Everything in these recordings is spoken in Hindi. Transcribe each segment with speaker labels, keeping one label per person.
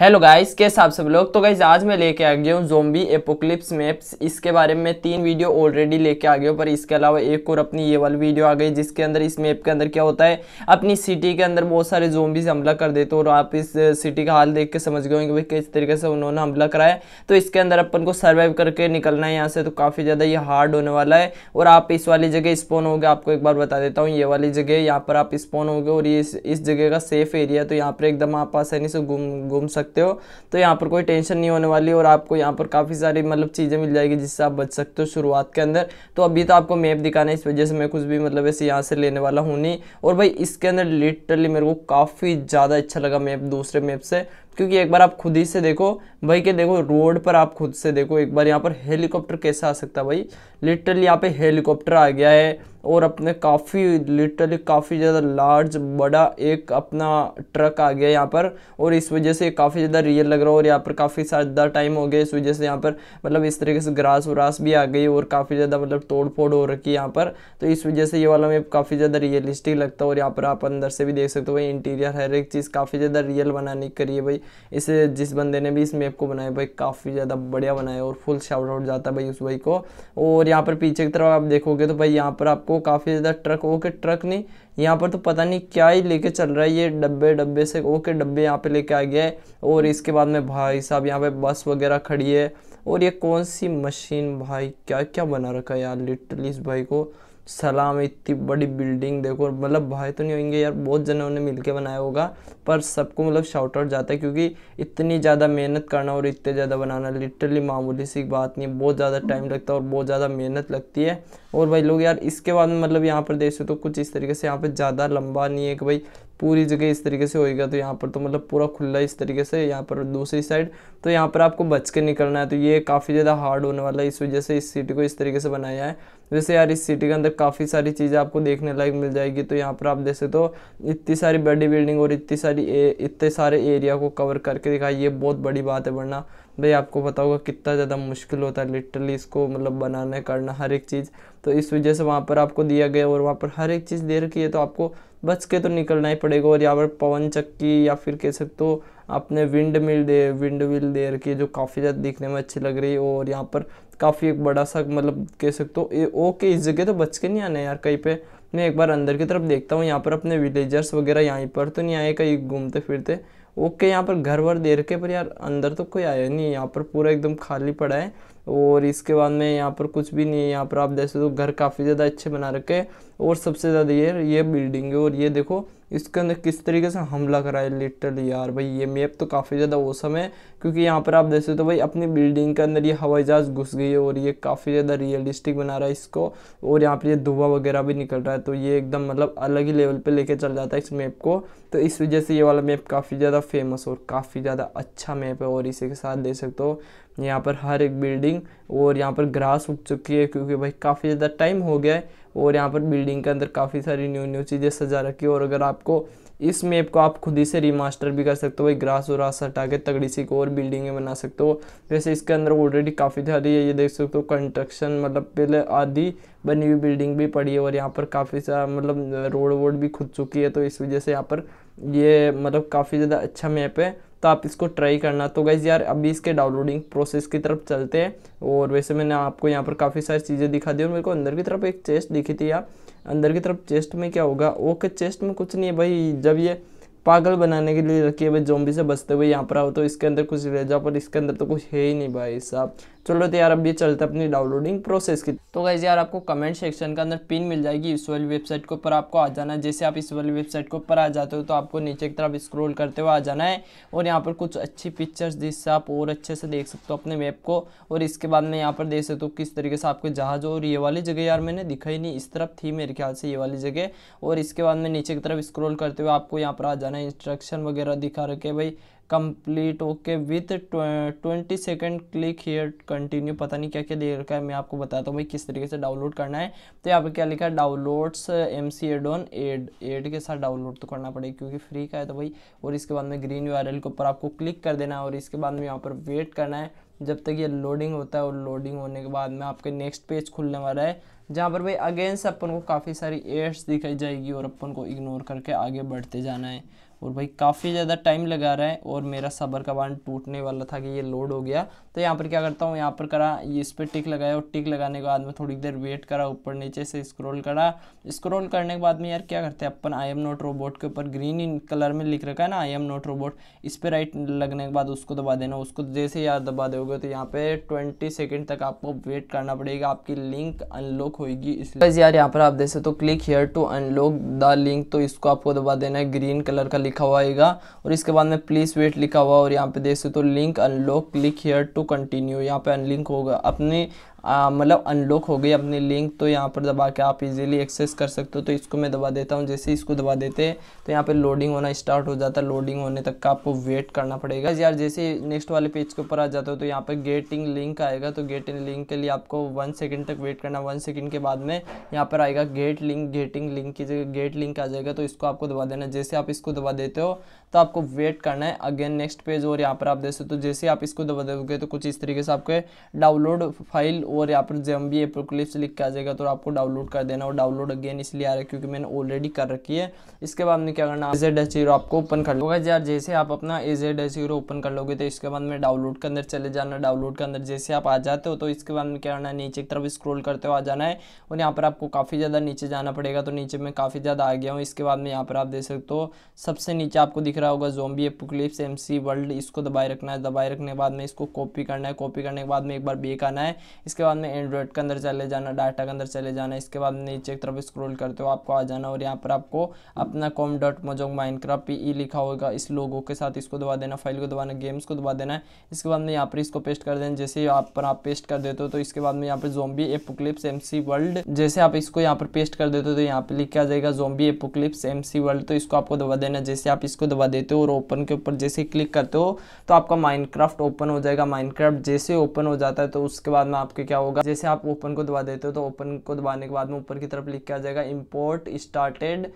Speaker 1: हेलो गाइस कैसे आप सब लोग तो गाइस आज मैं लेके आ गया हूँ जोम्बी एपोक्लिप्स मैप्स इसके बारे में तीन वीडियो ऑलरेडी लेके आ गया हूँ पर इसके अलावा एक और अपनी ये वाली वीडियो आ गई जिसके अंदर इस मैप के अंदर क्या होता है अपनी सिटी के अंदर बहुत सारे जोम्बीज हमला कर देते हो और आप इस सिटी का हाल देख के समझ गए कि भाई किस तरीके से उन्होंने हमला कराया तो इसके अंदर अपन को सर्वाइव करके निकलना है यहाँ से तो काफ़ी ज़्यादा ये हार्ड होने वाला है और आप इस वाली जगह स्पोन हो गया आपको एक बार बता देता हूँ ये वाली जगह यहाँ पर आप स्पोन हो गए और ये इस जगह का सेफ एरिया तो यहाँ पर एकदम आप आसानी से घूम घूम सकते सकते हो तो यहाँ पर कोई टेंशन नहीं होने वाली और आपको यहाँ पर काफ़ी सारी मतलब चीज़ें मिल जाएगी जिससे आप बच सकते हो शुरुआत के अंदर तो अभी तो आपको मैप दिखाना है इस वजह से मैं कुछ भी मतलब ऐसे यहाँ से लेने वाला हूँ नहीं और भाई इसके अंदर लिटरली मेरे को काफ़ी ज़्यादा अच्छा लगा मैप दूसरे मैप से क्योंकि एक बार आप खुद ही से देखो भाई के देखो रोड पर आप खुद से देखो एक बार यहाँ पर हेलीकॉप्टर कैसे आ सकता है भाई लिटरली यहाँ पे हेलीकॉप्टर आ गया है और अपने काफ़ी लिटरली काफ़ी ज़्यादा लार्ज बड़ा एक अपना ट्रक आ गया यहाँ पर और इस वजह से काफ़ी ज़्यादा रियल लग रहा है और यहाँ पर काफ़ी ज़्यादा टाइम हो गया इस वजह से यहाँ पर मतलब इस तरीके से ग्रास व्रास भी आ गई और काफ़ी ज़्यादा मतलब तोड़ फोड़ हो रखी है यहाँ पर तो इस वजह से ये वाला मैं काफ़ी ज़्यादा रियलिस्टिक लगता है और यहाँ पर आप अंदर से भी देख सकते हो भाई इंटीरियर हर एक चीज़ काफ़ी ज़्यादा रियल बनाने की करिए भाई इस जिस बंदे ने भी इस मैप को बनाया भाई काफ़ी ज़्यादा बढ़िया बनाया और फुल शाउट आउट जाता है भाई उस भाई को और यहाँ पर पीछे की तरफ आप देखोगे तो भाई यहाँ पर आपको काफ़ी ज़्यादा ट्रक ओके ट्रक नहीं यहाँ पर तो पता नहीं क्या ही लेके चल रहा है ये डब्बे डब्बे से ओके डब्बे यहाँ पे लेके आ गया है और इसके बाद में भाई साहब यहाँ पे बस वगैरह खड़ी है और ये कौन सी मशीन भाई क्या क्या बना रखा है यार लिटरली इस भाई को सलाम इतनी बड़ी बिल्डिंग देखो मतलब भाई तो नहीं होंगे यार बहुत जनों ने मिलके बनाया होगा पर सबको मतलब शॉर्ट आउट जाता है क्योंकि इतनी ज़्यादा मेहनत करना और इतने ज़्यादा बनाना लिटरली मामूली सी बात नहीं है बहुत ज़्यादा टाइम हम्म। लगता है और बहुत ज़्यादा मेहनत लगती है और भाई लोग यार इसके बाद मतलब यहाँ पर देख सकते हो तो कुछ इस तरीके से यहाँ पर ज़्यादा लंबा नहीं है कि भाई पूरी जगह इस तरीके से होएगा तो यहाँ पर तो मतलब पूरा खुला इस तरीके से यहाँ पर दूसरी साइड तो यहाँ पर आपको बच के निकलना है तो ये काफ़ी ज़्यादा हार्ड होने वाला है इस वजह से इस सिटी को इस तरीके से बनाया है वैसे यार इस सिटी के अंदर काफ़ी सारी चीज़ें आपको देखने लायक मिल जाएगी तो यहाँ पर आप जैसे तो इतनी सारी बडी बिल्डिंग और इतनी सारी इतने सारे एरिया को कवर करके दिखाई ये बहुत बड़ी बात है वरना भाई आपको पता होगा कितना ज़्यादा मुश्किल होता है लिटरली इसको मतलब बनाने करना हर एक चीज़ तो इस वजह से वहाँ पर आपको दिया गया और वहाँ पर हर एक चीज़ दे रखी है तो आपको बच के तो निकलना ही पड़ेगा और यहाँ पर पवन चक्की या फिर कह सकते हो आपने विंड मिल दे विंड मिल दे रखी है जो काफ़ी ज़्यादा दिखने में अच्छी लग रही है और यहाँ पर काफ़ी एक बड़ा सा मतलब कह सकते हो ओके इस जगह तो बच के नहीं आना यार कहीं पर मैं एक बार अंदर की तरफ देखता हूँ यहाँ पर अपने विलेजर्स वगैरह यहीं पर तो नहीं आए कहीं घूमते फिरते ओके यहाँ पर घर वर दे रखे पर यार अंदर तो कोई आया नहीं यहाँ पर पूरा एकदम खाली पड़ा है और इसके बाद में यहाँ पर कुछ भी नहीं है यहाँ पर आप देख तो घर काफ़ी ज़्यादा अच्छे बना रखे हैं और सबसे ज़्यादा ये ये बिल्डिंग है और ये देखो इसके अंदर किस तरीके से हमला करा है लिटरली यार भाई ये मैप तो काफ़ी ज़्यादा ओसम है क्योंकि यहाँ पर आप देख सकते हो तो भाई अपनी बिल्डिंग के अंदर ये हवाई जहाज़ घुस गई है और ये काफ़ी ज़्यादा रियलिस्टिक बना रहा है इसको और यहाँ पर ये धुआं वगैरह भी निकल रहा है तो ये एकदम मतलब अलग ही लेवल पर लेके चल जाता है इस मैप को तो इस वजह से ये वाला मैप काफ़ी ज़्यादा फेमस और काफ़ी ज़्यादा अच्छा मैप है और इसी के साथ देख सकते हो यहाँ पर हर एक बिल्डिंग और यहाँ पर ग्रास उग चुकी है क्योंकि भाई काफ़ी ज़्यादा टाइम हो गया है और यहाँ पर बिल्डिंग के अंदर काफ़ी सारी न्यू न्यू चीज़ें सजा रखी है और अगर आपको इस मैप को आप खुद ही से रिमास्टर भी कर सकते हो भाई ग्रास और रास हटा के तगड़ी सी और बिल्डिंगें बना सकते हो वैसे इसके अंदर ऑलरेडी काफ़ी सारी है ये देख सकते हो कंस्ट्रक्शन मतलब पहले आधी बनी हुई बिल्डिंग भी पड़ी है और यहाँ पर काफ़ी सारा मतलब रोड वोड भी खुद चुकी है तो इस वजह से यहाँ पर ये मतलब काफ़ी ज़्यादा अच्छा मैप है तो आप इसको ट्राई करना तो गैस यार अभी इसके डाउनलोडिंग प्रोसेस की तरफ चलते हैं और वैसे मैंने आपको यहाँ पर काफ़ी सारी चीज़ें दिखा दी और मेरे को अंदर की तरफ एक चेस्ट दिखी थी यार अंदर की तरफ चेस्ट में क्या होगा ओके चेस्ट में कुछ नहीं है भाई जब ये पागल बनाने के लिए रखी है भाई जोम्बी से बचते हुए यहाँ पर आओ तो इसके अंदर कुछ ले जाओ पर इसके अंदर तो कुछ है ही नहीं भाई साहब चलो तो यार अब ये चलते अपनी डाउनलोडिंग प्रोसेस की तो वैसे यार आपको कमेंट सेक्शन के अंदर पिन मिल जाएगी इस वाली वेबसाइट के ऊपर आपको आ जाना है जैसे आप इस वाली वेबसाइट के ऊपर आ जाते हो तो आपको नीचे की तरफ स्क्रोल करते हुए आ जाना है और यहाँ पर कुछ अच्छी पिक्चर्स जिससे आप और अच्छे से देख सकते हो अपने मैप को और इसके बाद में यहाँ पर देख सकते हो किस तरीके से आपके जहाज और ये वाली जगह यार मैंने दिखाई नहीं इस तरफ थी मेरे ख्याल से ये वाली जगह और इसके बाद में नीचे की तरफ स्क्रोल करते हुए आपको यहाँ पर आ जाना मैंने इंस्ट्रक्शन वगैरह दिखा रखे भाई complete okay with twenty second click here continue पता नहीं क्या क्या दे रखा है मैं आपको बताता हूँ भाई किस तरीके से डाउनलोड करना है तो यहाँ पे क्या लिखा है downloads M C add on add add के साथ डाउनलोड तो करना पड़ेगा क्योंकि फ्री का है तो भाई और इसके बाद में ग्रीन यू के ऊपर आपको क्लिक कर देना है और इसके बाद में यहाँ पर वेट करना है जब तक ये लोडिंग होता है और लोडिंग होने के बाद में आपके नेक्स्ट पेज खुलने वाला है जहाँ पर भाई अगेंस्ट अपन को काफ़ी सारी एड्स दिखाई जाएगी और अपन को इग्नोर करके आगे बढ़ते जाना है और भाई काफ़ी ज़्यादा टाइम लगा रहा है और मेरा सबर का बांध टूटने वाला था कि ये लोड हो गया तो यहाँ पर क्या करता हूँ यहाँ पर करा ये इस पर टिक लगाया और टिक लगाने के बाद में थोड़ी देर वेट करा ऊपर नीचे से स्क्रॉल करा स्क्रॉल करने के बाद में यार क्या करते हैं अपन आई एम नोट रोबोट के ऊपर ग्रीन इन कलर में लिख रखा है ना आई एम नोट रोबोट इस पर राइट लगने के बाद उसको दबा देना उसको जैसे यार दबा दोगे तो यहाँ पे ट्वेंटी सेकेंड तक आपको वेट करना पड़ेगा आपकी लिंक अनलॉक होगी इसलिए यार यहाँ पर आप देख सकते हो click here to unlock the link तो इसको आपको दबा देना है ग्रीन कलर का लिख लिखा हुआ आएगा और इसके बाद में प्लीज़ वेट लिखा हुआ और यहाँ पे देख सकते हो तो link unlock click here to continue यहाँ पे अनलिंक होगा अपने मतलब अनलॉक हो गई अपनी लिंक तो यहाँ पर दबा के आप इजीली एक्सेस कर सकते हो तो इसको मैं दबा देता हूँ जैसे इसको दबा देते हैं तो यहाँ पर लोडिंग होना स्टार्ट हो जाता है लोडिंग होने तक का आपको वेट करना पड़ेगा यार जैसे नेक्स्ट वाले पेज के ऊपर आ जाते हो तो यहाँ पर गेटिंग लिंक आएगा तो गेटिंग लिंक के लिए आपको वन सेकेंड तक वेट करना वन सेकेंड के बाद में यहाँ पर आएगा गेट लिंक गेटिंग लिंक की जगह गेट लिंक आ जाएगा तो इसको आपको दबा देना जैसे आप इसको दबा देते हो तो आपको वेट करना है अगेन नेक्स्ट पेज और यहाँ पर आप देख सकते हो तो जैसे आप इसको दबा दोगे तो कुछ इस तरीके से आपके डाउनलोड फाइल और यहाँ पर जब भी एपल क्लिप्स लिख के आ जाएगा तो आपको डाउनलोड कर देना और डाउनलोड अगेन इसलिए आ रहा है क्योंकि मैंने ऑलरेडी कर रखी है इसके बाद में क्या करना एजेड एच जीरो आपको ओपन कर लोगा यार जैसे आप अपना एजेड एच जीरो ओपन कर लोगे तो इसके बाद में डाउनलोड के अंदर चले जाना डाउनलोड के अंदर जैसे आप आ जाते हो तो इसके बाद में क्या करना है नीचे की तरफ स्क्रोल करते हो आ जाना है और यहाँ पर आपको काफ़ी ज़्यादा नीचे जाना पड़ेगा तो नीचे में काफ़ी ज़्यादा आ गया हूँ इसके बाद में यहाँ पर आप देख सकते हो सबसे नीचे आपको दिख रहा होगा जोम्बी एपोक्लिप्स एम वर्ल्ड इसको दबाए रखना है दबाए रखने के बाद में इसको कॉपी करना है कॉपी करने के बाद में एक बार बेक आना है इसके बाद में एंड्रॉइड के अंदर चले जाना डाटा के अंदर चले जाना इसके बाद नीचे की तरफ स्क्रोल करते हो आपको आ जाना और यहाँ पर आपको अपना com dot Mojang Minecraft लिखा होगा इस लोगों के साथ इसको दबा देना फाइल को दबाना गेम्स को दबा देना इसके बाद में यहाँ पर इसको पेस्ट कर देना जैसे आप पर आप पेस्ट कर देते हो तो इसके बाद में यहाँ पर जोम्बी एपोक्लिप्स एम वर्ल्ड जैसे आप इसको यहाँ पर पेस्ट कर देते हो तो यहाँ पर लिख के आ जाएगा जोम्बी एपोक्लिप्स एम वर्ल्ड तो इसको आपको दबा देना जैसे आप इसको दबा देते हो और ओपन के ऊपर जैसे क्लिक करते हो तो आपका माइनक्राफ्ट ओपन हो जाएगा माइनक्राफ्ट जैसे ओपन हो जाता है तो उसके बाद में आपके क्या होगा जैसे आप ओपन को दबा देते हो तो ओपन को दबाने के बाद में ऊपर की तरफ लिख के आ जाएगा import started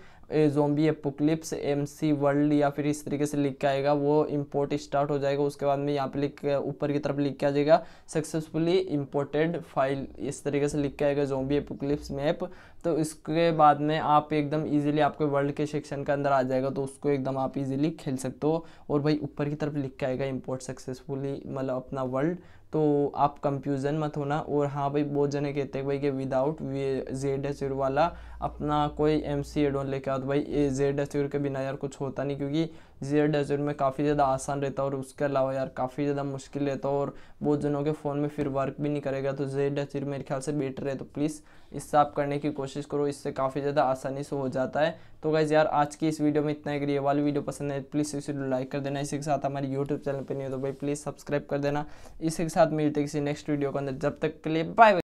Speaker 1: zombie apocalypse M C world या फिर इस तरीके से लिख के आएगा वो इम्पोर्ट स्टार्ट हो जाएगा उसके बाद में यहाँ पे लिख ऊपर की तरफ लिख के आ जाएगा सक्सेसफुली इम्पोर्टेड फाइल इस तरीके से लिख के आएगा जोम्बी एपोक्लिप्स मैप तो इसके बाद में आप एकदम इजीली आपके वर्ल्ड के सेक्शन के अंदर आ जाएगा तो उसको एकदम आप ईजिली खेल सकते हो और भाई ऊपर की तरफ लिख के आएगा इम्पोर्ट सक्सेसफुली मतलब अपना वर्ल्ड तो आप कंफ्यूजन मत होना और हाँ भाई बहुत जने कहते हैं भाई कि विदाउट जेड एस यूर वाला अपना कोई एम सी एड लेके आओ तो भाई जेड एस यूर के बिना यार कुछ होता नहीं क्योंकि जेड एस यूर में काफ़ी ज़्यादा आसान रहता है और उसके अलावा यार काफ़ी ज़्यादा मुश्किल रहता है और बहुत जनों के फ़ोन में फिर वर्क भी नहीं करेगा तो जेड एस यूर मेरे ख्याल से बेटर है तो प्लीज़ इससे आप करने की कोशिश करो इससे काफ़ी ज़्यादा आसानी से हो जाता है तो गाइज़ यार आज की इस वीडियो में इतना ही ये वाली वीडियो पसंद है प्लीज़ इस वीडियो लाइक कर देना इसी के साथ हमारे यूट्यूब चैनल पर नहीं हो तो भाई प्लीज़ सब्सक्राइब कर देना इसी के साथ साथ मिलते किसी नेक्स्ट वीडियो के अंदर जब तक के लिए बाय